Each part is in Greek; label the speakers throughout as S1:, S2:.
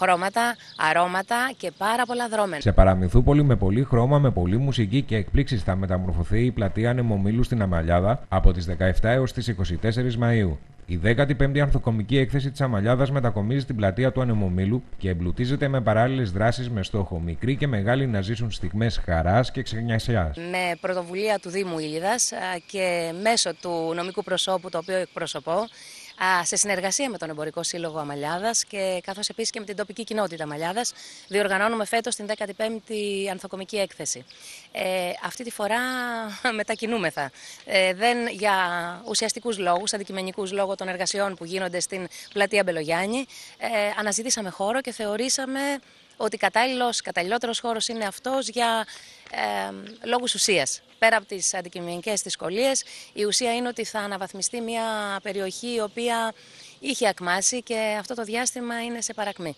S1: χρώματα, αρώματα και πάρα πολλά δρόμενα. Σε
S2: παραμυθούπολη με πολύ χρώμα, με πολύ μουσική και εκπλήξεις θα μεταμορφωθεί η πλατεία Ανεμομήλου στην Αμαλιάδα από τις 17 έως τις 24 Μαου. Η 15η Ανθοκομική Έκθεση της Αμαλιάδας μετακομίζει στην πλατεία του Ανεμομήλου και εμπλουτίζεται με παράλληλες δράσεις με στόχο μικροί και μεγάλοι να ζήσουν στιγμές χαράς και ξενιασιάς.
S1: Με πρωτοβουλία του Δήμου Ήλιδας ε, και μέσω του νομικού προσώπου το οποίο εκπροσωπώ, σε συνεργασία με τον Εμπορικό Σύλλογο Αμαλιάδας και καθώς επίσης και με την τοπική κοινότητα Αμαλιάδας, διοργανώνουμε φέτος την 15η Ανθοκομική Έκθεση. Ε, αυτή τη φορά μετακινούμεθα. Ε, δεν για ουσιαστικούς λόγους, αντικειμενικούς λόγω των εργασιών που γίνονται στην πλατεία Μπελογιάννη, ε, αναζητήσαμε χώρο και θεωρήσαμε ότι κατάλληλος, καταλληλότερος χώρος είναι αυτός για ε, λόγους ουσίας πέρα από τις αντικειμενικές δυσκολίες, η ουσία είναι ότι θα αναβαθμιστεί μια περιοχή η οποία είχε ακμάσει και αυτό το διάστημα είναι σε παρακμή.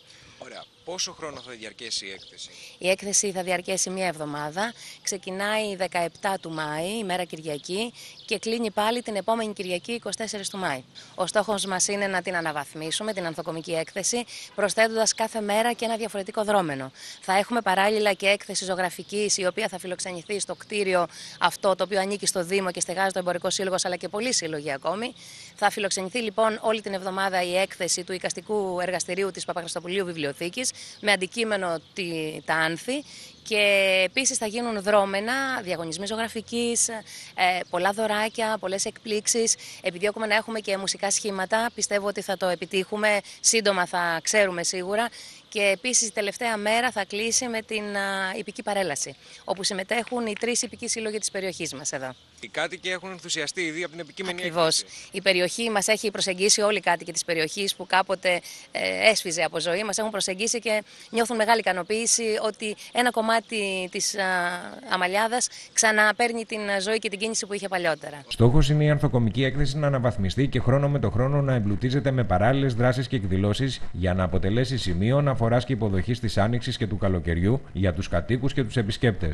S2: Πόσο χρόνο θα διαρκέσει η έκθεση?
S1: Η έκθεση θα διαρκέσει μία εβδομάδα. Ξεκινάει 17 του Μάη, ημέρα Κυριακή, και κλείνει πάλι την επόμενη Κυριακή 24 του Μάη. Ο στόχος μας είναι να την αναβαθμίσουμε, την ανθοκομική έκθεση, προσθέτοντας κάθε μέρα και ένα διαφορετικό δρόμενο. Θα έχουμε παράλληλα και έκθεση ζωγραφικής, η οποία θα φιλοξενηθεί στο κτίριο αυτό, το οποίο ανήκει στο Δήμο και στεγάζει το Εμπορικό Σύλλογος, αλλά και πολλοί σύλλογοι ακόμη. Θα φιλοξενηθεί λοιπόν όλη την εβδομάδα η έκθεση του Οικαστικού Εργαστηρίου της Παπαχριστοπουλίου Βιβλιοθήκης με αντικείμενο τη, τα άνθη και επίσης θα γίνουν δρόμενα, διαγωνισμοί ζωγραφικής, ε, πολλά δωράκια, πολλές εκπλήξεις. Επιδιώκουμε να έχουμε και μουσικά σχήματα. Πιστεύω ότι θα το επιτύχουμε. Σύντομα θα ξέρουμε σίγουρα. Και επίσης η τελευταία μέρα θα κλείσει με την υπηκή παρέλαση, όπου συμμετέχουν οι τρεις υπηκοί σύλλογοι της περιοχής μας εδώ. Οι κάτοικοι έχουν ενθουσιαστεί ήδη από την επικείμενη Ακριβώς. Η περιοχή μας έχει προσεγγίσει όλοι οι κάτοικοι της περιοχής που κάποτε ε, έσφιζε από ζωή. Μας έχουν προσεγγίσει και νιώθουν μεγάλη ικανοποίηση ότι ένα κομμάτι κομμάτι της Αμαλιάδας ξαναπαίρνει την ζωή και την κίνηση που είχε παλιότερα.
S2: Στόχος είναι η ανθοκομική έκθεση να αναβαθμιστεί και χρόνο με το χρόνο να εμπλουτίζεται με παράλληλες δράσεις και εκδηλώσεις για να αποτελέσει σημείο αναφοράς και υποδοχής της άνοιξης και του καλοκαιριού για τους κατοίκους και τους επισκέπτες.